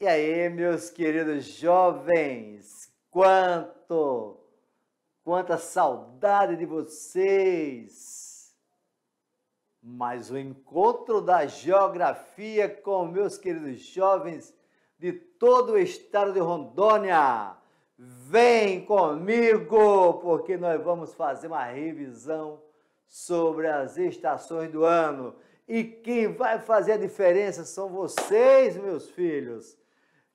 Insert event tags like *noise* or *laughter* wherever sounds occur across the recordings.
E aí, meus queridos jovens, quanto, quanta saudade de vocês! Mais um encontro da geografia com meus queridos jovens de todo o estado de Rondônia. Vem comigo, porque nós vamos fazer uma revisão sobre as estações do ano. E quem vai fazer a diferença são vocês, meus filhos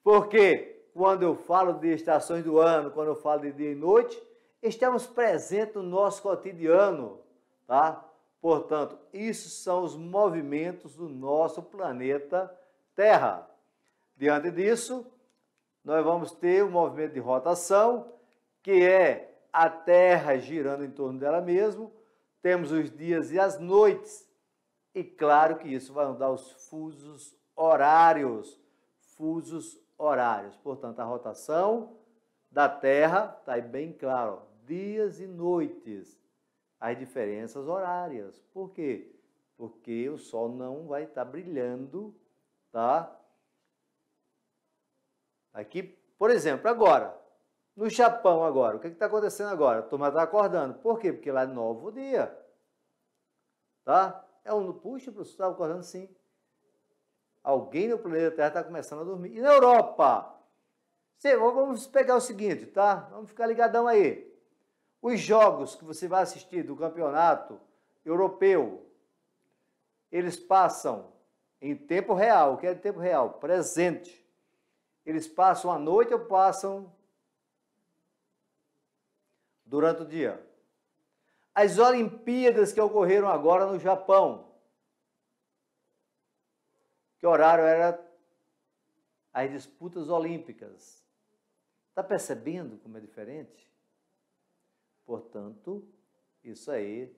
porque quando eu falo de estações do ano, quando eu falo de dia e noite, estamos presentes no nosso cotidiano, tá? Portanto, isso são os movimentos do nosso planeta Terra. Diante disso, nós vamos ter o movimento de rotação, que é a Terra girando em torno dela mesmo. Temos os dias e as noites. E claro que isso vai mudar os fusos horários. Fusos horários. Portanto, a rotação da Terra está aí bem claro, ó, dias e noites, as diferenças horárias. Por quê? Porque o Sol não vai estar tá brilhando, tá? Aqui, por exemplo, agora, no Japão agora, o que é está acontecendo agora? A turma está acordando. Por quê? Porque lá é novo dia, tá? É um, puxa, o professor estava acordando sim. Alguém no planeta Terra está começando a dormir. E na Europa? vamos pegar o seguinte, tá? Vamos ficar ligadão aí. Os jogos que você vai assistir do campeonato europeu, eles passam em tempo real. O que é tempo real? Presente. Eles passam à noite ou passam durante o dia? As Olimpíadas que ocorreram agora no Japão, que horário era as disputas olímpicas. Está percebendo como é diferente? Portanto, isso aí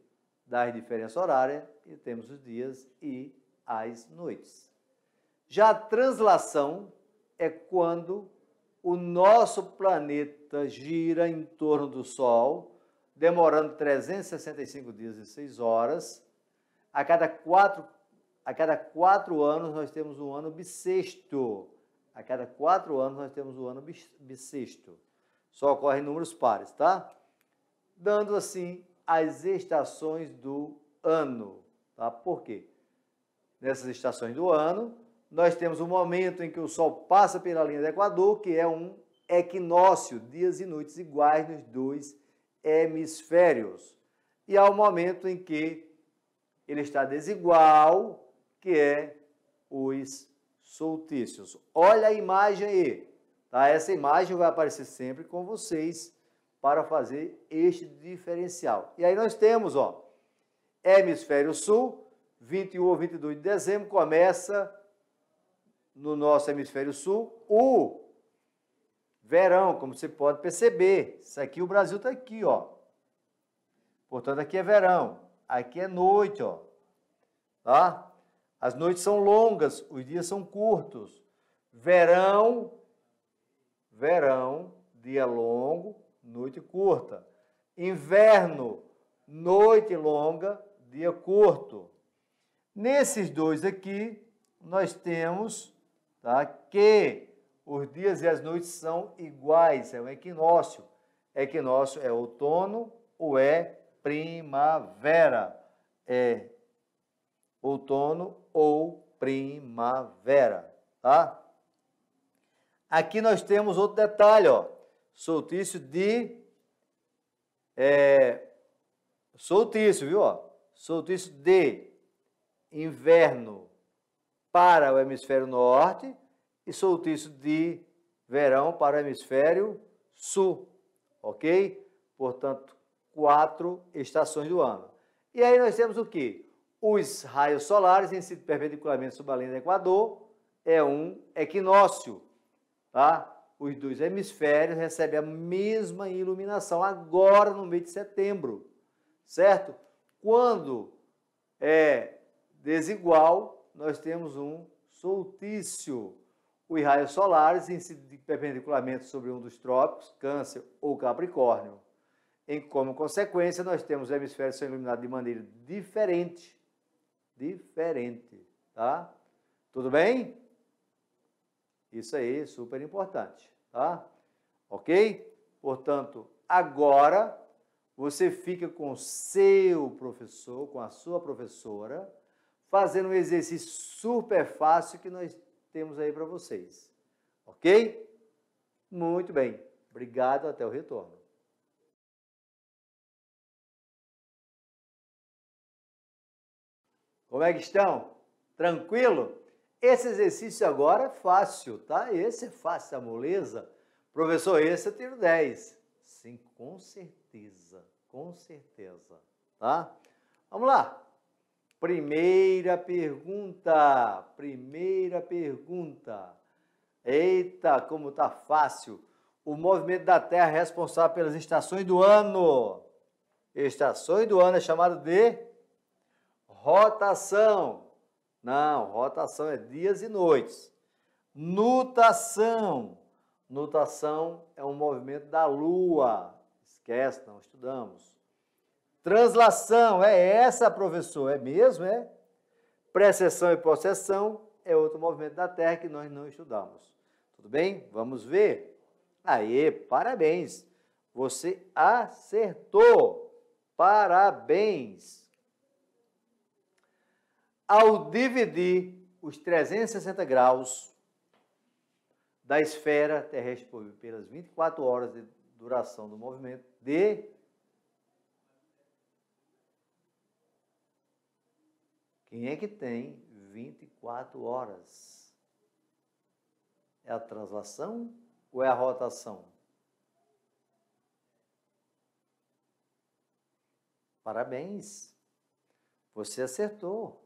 dá a diferença horária e temos os dias e as noites. Já a translação é quando o nosso planeta gira em torno do Sol, demorando 365 dias e 6 horas. A cada quatro a cada quatro anos nós temos um ano bissexto. A cada quatro anos nós temos um ano bissexto. Só ocorre em números pares, tá? Dando assim as estações do ano, tá? Por quê? Nessas estações do ano, nós temos o um momento em que o Sol passa pela linha do Equador, que é um equinócio, dias e noites iguais nos dois hemisférios. E há o um momento em que ele está desigual, que é os solstícios. Olha a imagem aí, tá? Essa imagem vai aparecer sempre com vocês para fazer este diferencial. E aí nós temos, ó, hemisfério sul, 21 ou 22 de dezembro, começa no nosso hemisfério sul o verão, como você pode perceber. Isso aqui, o Brasil está aqui, ó. Portanto, aqui é verão, aqui é noite, ó. Tá? As noites são longas, os dias são curtos. Verão, verão, dia longo, noite curta. Inverno, noite longa, dia curto. Nesses dois aqui, nós temos tá, que os dias e as noites são iguais, é um equinócio. Equinócio é outono ou é primavera. É outono ou primavera, tá? Aqui nós temos outro detalhe, ó, solstício de é, soltício, viu? Ó, soltício de inverno para o hemisfério norte e solstício de verão para o hemisfério sul, ok? Portanto, quatro estações do ano. E aí nós temos o que? Os raios solares incidem perpendicularmente sobre a linha do Equador, é um equinócio, tá? Os dois hemisférios recebem a mesma iluminação agora no mês de setembro, certo? Quando é desigual, nós temos um soltício. Os raios solares incidem perpendicularmente sobre um dos trópicos, câncer ou capricórnio. Em como consequência, nós temos hemisférios são iluminados de maneira diferente diferente, tá? Tudo bem? Isso aí é super importante, tá? Ok? Portanto, agora você fica com seu professor, com a sua professora, fazendo um exercício super fácil que nós temos aí para vocês. Ok? Muito bem. Obrigado, até o retorno. Como é que estão? Tranquilo? Esse exercício agora é fácil, tá? Esse é fácil, a moleza. Professor, esse eu tiro 10. Sim, com certeza, com certeza, tá? Vamos lá. Primeira pergunta, primeira pergunta. Eita, como tá fácil. O movimento da Terra é responsável pelas estações do ano. Estações do ano é chamado de Rotação. Não, rotação é dias e noites. Nutação. Nutação é um movimento da lua. Esquece, não estudamos. Translação, é essa, professor? É mesmo, é? Precessão e processão é outro movimento da Terra que nós não estudamos. Tudo bem? Vamos ver. Aê, parabéns! Você acertou! Parabéns! ao dividir os 360 graus da esfera terrestre pelas 24 horas de duração do movimento de Quem é que tem 24 horas? É a translação ou é a rotação? Parabéns. Você acertou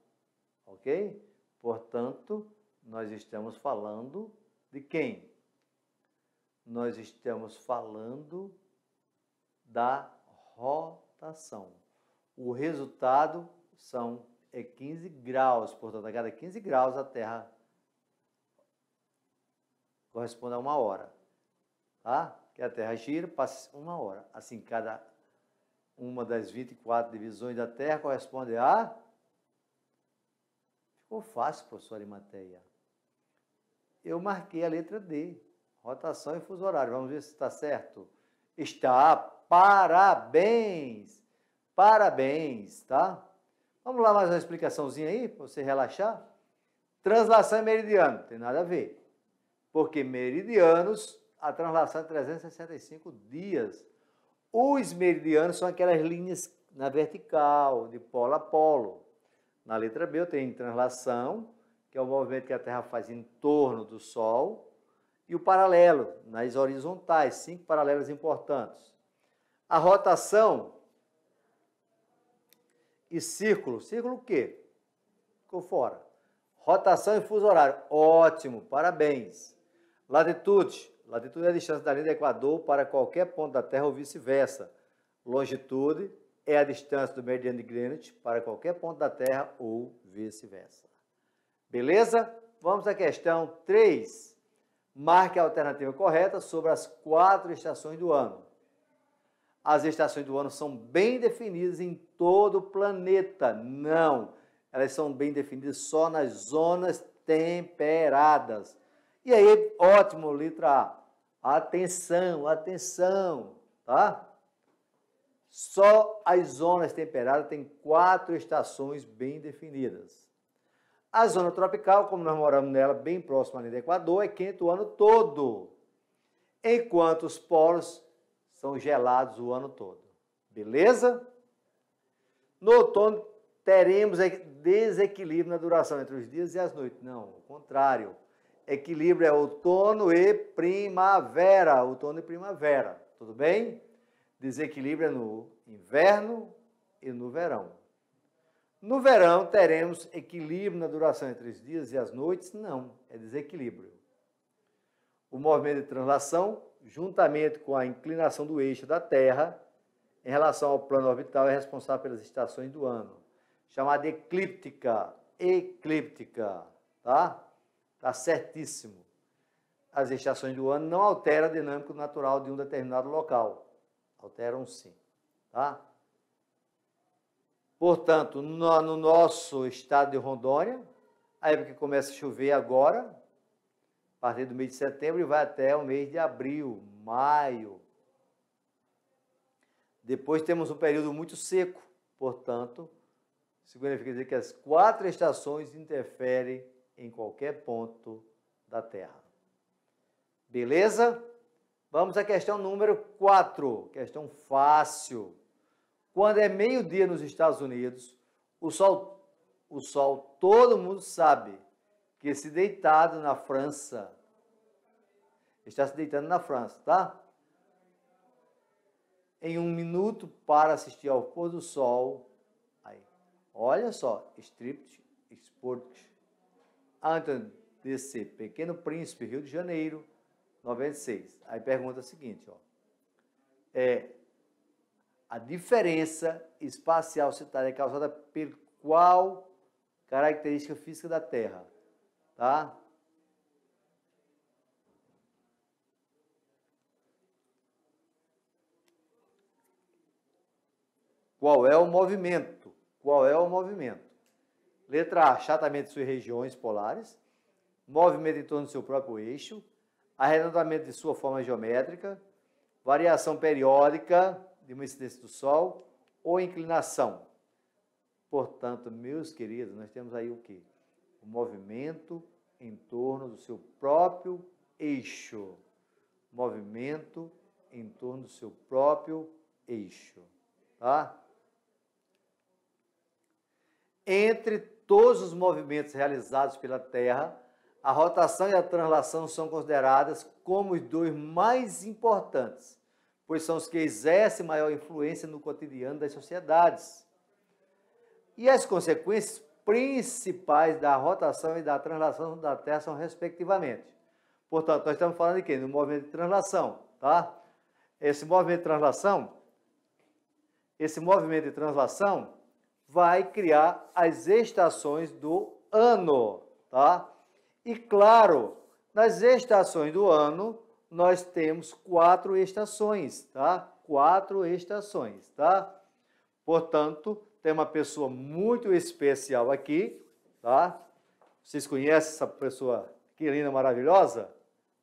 ok? Portanto, nós estamos falando de quem? Nós estamos falando da rotação. O resultado são é 15 graus, portanto, a cada 15 graus a Terra corresponde a uma hora, tá? Que a Terra gira, passa uma hora. Assim, cada uma das 24 divisões da Terra corresponde a ou fácil, professor Arimateia. Eu marquei a letra D, rotação e fuso horário. Vamos ver se está certo. Está, parabéns! Parabéns, tá? Vamos lá, mais uma explicaçãozinha aí, para você relaxar. Translação e é meridiano, tem nada a ver. Porque meridianos, a translação é 365 dias. Os meridianos são aquelas linhas na vertical, de polo a polo. Na letra B eu tenho translação, que é o movimento que a Terra faz em torno do Sol, e o paralelo, nas horizontais, cinco paralelos importantes. A rotação e círculo. Círculo o quê? Ficou fora. Rotação e fuso horário. Ótimo, parabéns. Latitude. Latitude é a distância da linha do Equador para qualquer ponto da Terra ou vice-versa. Longitude, é a distância do meridiano de Greenwich para qualquer ponto da Terra ou vice-versa. Beleza? Vamos à questão 3. Marque a alternativa correta sobre as quatro estações do ano. As estações do ano são bem definidas em todo o planeta. Não, elas são bem definidas só nas zonas temperadas. E aí, ótimo, letra A. Atenção, atenção, tá? Só as zonas temperadas têm quatro estações bem definidas. A zona tropical, como nós moramos nela bem próxima ali do Equador, é quente o ano todo, enquanto os polos são gelados o ano todo. Beleza? No outono teremos desequilíbrio na duração entre os dias e as noites. Não, o contrário. Equilíbrio é outono e primavera. Outono e primavera. Tudo bem? Desequilíbrio é no inverno e no verão. No verão, teremos equilíbrio na duração entre os dias e as noites? Não, é desequilíbrio. O movimento de translação, juntamente com a inclinação do eixo da Terra em relação ao plano orbital, é responsável pelas estações do ano, chamada eclíptica. Eclíptica, tá? Tá certíssimo. As estações do ano não alteram a dinâmica natural de um determinado local Alteram sim. Tá? Portanto, no, no nosso estado de Rondônia, a época que começa a chover agora, a partir do mês de setembro e vai até o mês de abril, maio. Depois temos um período muito seco, portanto, significa dizer que as quatro estações interferem em qualquer ponto da Terra. Beleza? Vamos à questão número 4, questão fácil. Quando é meio-dia nos Estados Unidos, o sol, o sol todo mundo sabe que se deitado na França, está se deitando na França, tá? Em um minuto para assistir ao pôr do sol. Aí, olha só, Stript, Sport, Anton DC, Pequeno Príncipe, Rio de Janeiro, 96. Aí pergunta o seguinte, ó. É, a diferença espacial citada é causada por qual característica física da Terra? Tá? Qual é o movimento? Qual é o movimento? Letra A, achatamento de suas regiões polares, movimento em torno do seu próprio eixo, arredondamento de sua forma geométrica, variação periódica de uma incidência do Sol ou inclinação. Portanto, meus queridos, nós temos aí o quê? O movimento em torno do seu próprio eixo. Movimento em torno do seu próprio eixo, tá? Entre todos os movimentos realizados pela Terra, a rotação e a translação são consideradas como os dois mais importantes, pois são os que exercem maior influência no cotidiano das sociedades. E as consequências principais da rotação e da translação da Terra são respectivamente. Portanto, nós estamos falando de quê? Do movimento de translação, tá? Esse movimento de translação, esse movimento de translação vai criar as estações do ano, tá? E claro, nas estações do ano, nós temos quatro estações, tá? Quatro estações, tá? Portanto, tem uma pessoa muito especial aqui, tá? Vocês conhecem essa pessoa que linda, maravilhosa?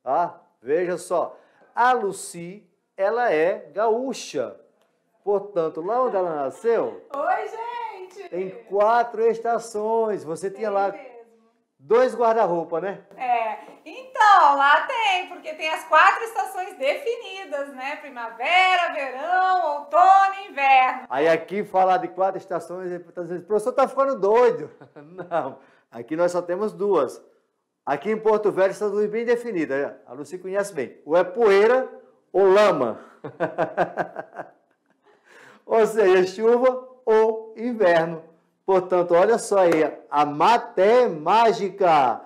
Tá? Veja só, a Lucy, ela é gaúcha. Portanto, lá onde ela nasceu... Oi, gente! Tem quatro estações. Você tem tinha lá dois guarda-roupa, né? É. Então, lá tem, porque tem as quatro estações definidas, né? Primavera, verão, outono e inverno. Aí aqui falar de quatro estações, o professor tá ficando doido. *laughs* Não, aqui nós só temos duas. Aqui em Porto Velho está duas bem definidas, né? a Luci conhece bem. Ou é poeira ou lama. *laughs* ou seja, chuva ou inverno. Portanto, olha só aí, a matemática,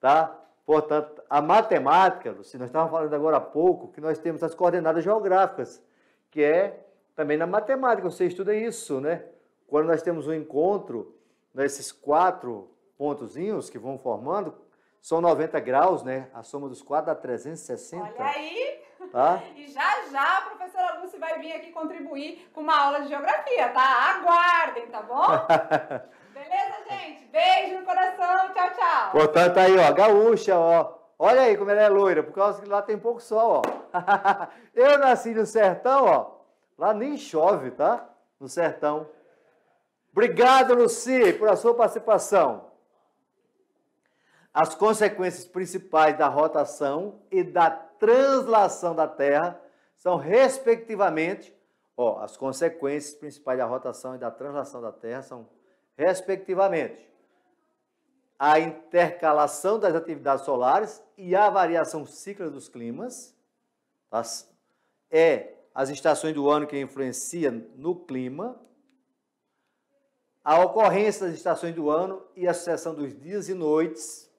tá? Portanto, a matemática, se nós estávamos falando agora há pouco, que nós temos as coordenadas geográficas, que é também na matemática, você estuda isso, né? Quando nós temos um encontro, nesses né, quatro pontozinhos que vão formando, são 90 graus, né? A soma dos quatro dá 360. Olha aí! Tá? E já já, professor professora então, Lúcia vai vir aqui contribuir com uma aula de geografia, tá? Aguardem, tá bom? *laughs* Beleza, gente? Beijo no coração, tchau, tchau. Portanto, tá, tá aí, ó, gaúcha, ó. Olha aí como ela é loira, por causa que lá tem pouco sol, ó. *laughs* Eu nasci no sertão, ó. Lá nem chove, tá? No sertão. Obrigado, Luci, por a sua participação. As consequências principais da rotação e da translação da Terra são, respectivamente, ó, as consequências principais da rotação e da translação da Terra são, respectivamente, a intercalação das atividades solares e a variação cíclica dos climas, as, tá? é as estações do ano que influenciam no clima, a ocorrência das estações do ano e a sucessão dos dias e noites,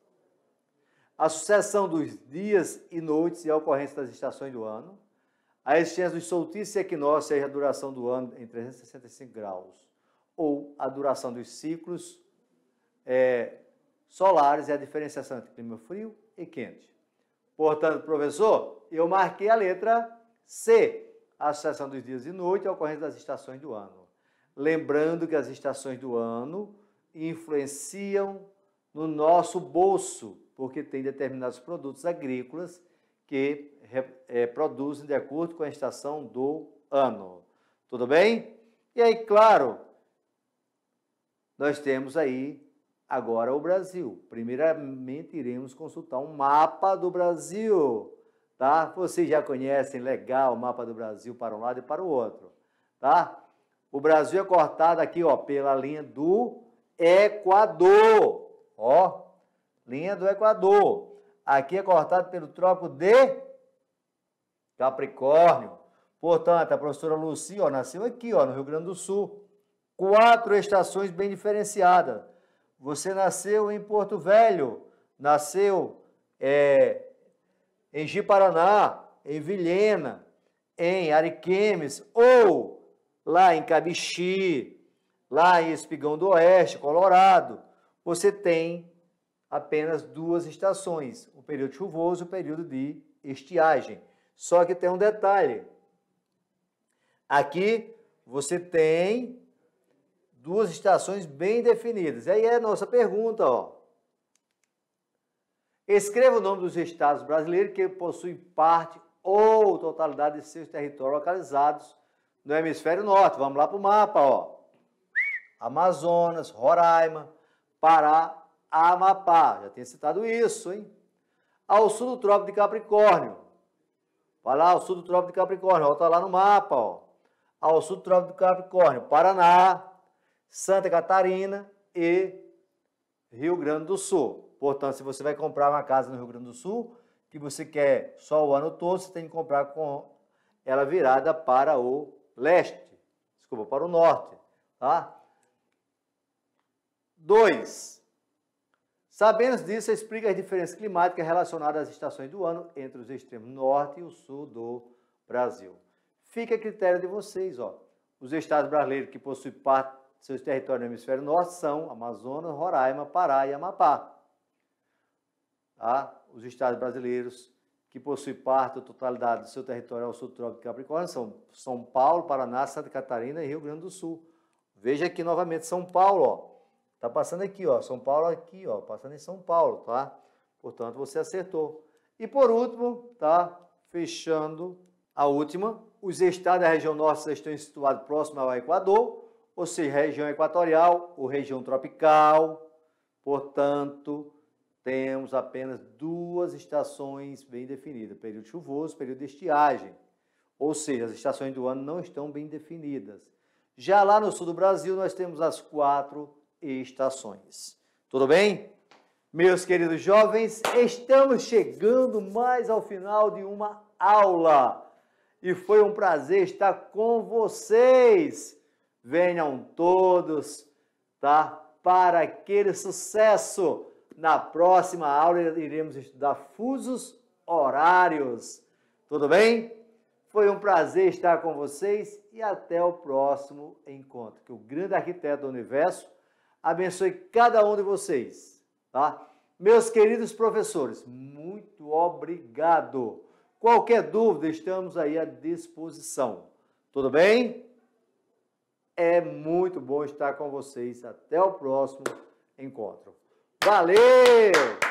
a sucessão dos dias e noites e a ocorrência das estações do ano, a existência dos solstícios e equinócios é a duração do ano em 365 graus, ou a duração dos ciclos é, solares é a diferenciação entre clima frio e quente. Portanto, professor, eu marquei a letra C, a associação dos dias e noite e a ocorrência das estações do ano. Lembrando que as estações do ano influenciam no nosso bolso, porque tem determinados produtos agrícolas que é, produzem de acordo com a estação do ano. Tudo bem? E aí, claro, nós temos aí agora o Brasil. Primeiramente, iremos consultar um mapa do Brasil, tá? Vocês já conhecem legal o mapa do Brasil para um lado e para o outro, tá? O Brasil é cortado aqui, ó, pela linha do Equador, ó, linha do Equador aqui é cortado pelo trópico de Capricórnio. Portanto, a professora Luci ó, nasceu aqui, ó, no Rio Grande do Sul. Quatro estações bem diferenciadas. Você nasceu em Porto Velho, nasceu é, em Ji-Paraná, em Vilhena, em Ariquemes, ou lá em Cabixi, lá em Espigão do Oeste, Colorado, você tem apenas duas estações, o período chuvoso e o período de estiagem. Só que tem um detalhe. Aqui você tem duas estações bem definidas. Aí é a nossa pergunta, ó. Escreva o nome dos estados brasileiros que possuem parte ou totalidade de seus territórios localizados no hemisfério norte. Vamos lá para o mapa, ó. Amazonas, Roraima, Pará Amapá, já tinha citado isso, hein? Ao sul do Trópico de Capricórnio. Vai lá, ao sul do Trópico de Capricórnio, volta lá no mapa, ó. Ao sul do Trópico de Capricórnio, Paraná, Santa Catarina e Rio Grande do Sul. Portanto, se você vai comprar uma casa no Rio Grande do Sul, que você quer só o ano todo, você tem que comprar com ela virada para o leste, desculpa, para o norte, tá? 2. Sabendo disso, explica as diferenças climáticas relacionadas às estações do ano entre os extremos norte e o sul do Brasil. Fica a critério de vocês, ó. Os estados brasileiros que possuem parte de seus territórios no hemisfério norte são Amazonas, Roraima, Pará e Amapá. Tá? Os estados brasileiros que possuem parte ou totalidade do seu território ao sul do Trópico de Capricórnio são São Paulo, Paraná, Santa Catarina e Rio Grande do Sul. Veja aqui novamente São Paulo, ó. Tá passando aqui, ó, São Paulo aqui, ó, passando em São Paulo, tá? Portanto, você acertou. E por último, tá? Fechando a última, os estados da região norte estão situados próximo ao Equador, ou seja, região equatorial ou região tropical. Portanto, temos apenas duas estações bem definidas, período chuvoso, período de estiagem. Ou seja, as estações do ano não estão bem definidas. Já lá no sul do Brasil, nós temos as quatro e estações. Tudo bem? Meus queridos jovens, estamos chegando mais ao final de uma aula e foi um prazer estar com vocês. Venham todos, tá? Para aquele sucesso. Na próxima aula iremos estudar fusos horários. Tudo bem? Foi um prazer estar com vocês e até o próximo encontro. Que o grande arquiteto do universo abençoe cada um de vocês, tá? Meus queridos professores, muito obrigado. Qualquer dúvida, estamos aí à disposição. Tudo bem? É muito bom estar com vocês. Até o próximo encontro. Valeu!